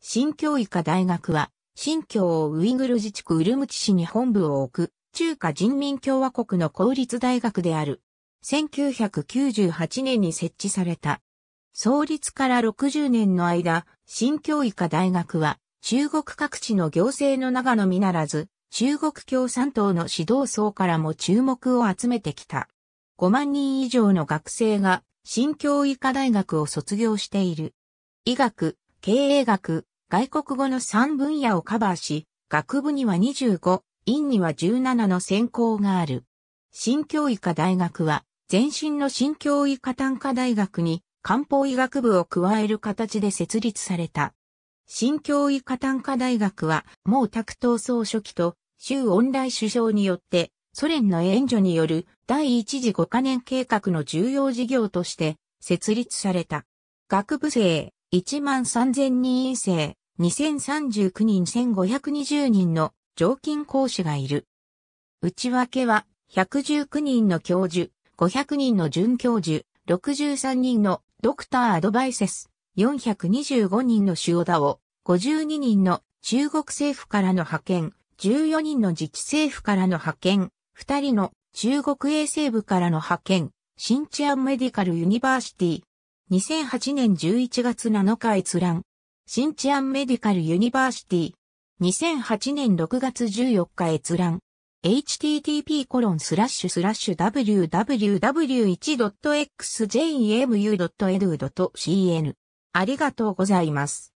新京医科大学は、新疆ウイグル自治区ウルムチ市に本部を置く、中華人民共和国の公立大学である。1998年に設置された。創立から60年の間、新京医科大学は、中国各地の行政の長野みならず、中国共産党の指導層からも注目を集めてきた。5万人以上の学生が新教医科大学を卒業している。医学、経営学、外国語の3分野をカバーし、学部には25、院には17の専攻がある。新教医科大学は、前身の新教医科単科大学に漢方医学部を加える形で設立された。新教医科単科大学は、毛沢東総書記と、周恩来首相によって、ソ連の援助による第一次5カ年計画の重要事業として設立された。学部生1万3000人院生2039人1520人の常勤講師がいる。内訳は、119人の教授、500人の准教授、63人のドクターアドバイセス、425人の主オダを、52人の中国政府からの派遣、14人の自治政府からの派遣、2人の中国衛生部からの派遣、新治安メディカルユニバーシティ。2008年11月7日閲覧。シンチアンメディカルユニバーシティ。2008年6月14日閲覧。http コロンスラッシュスラッシュ w w w 1 x j m u e d u c n ありがとうございます。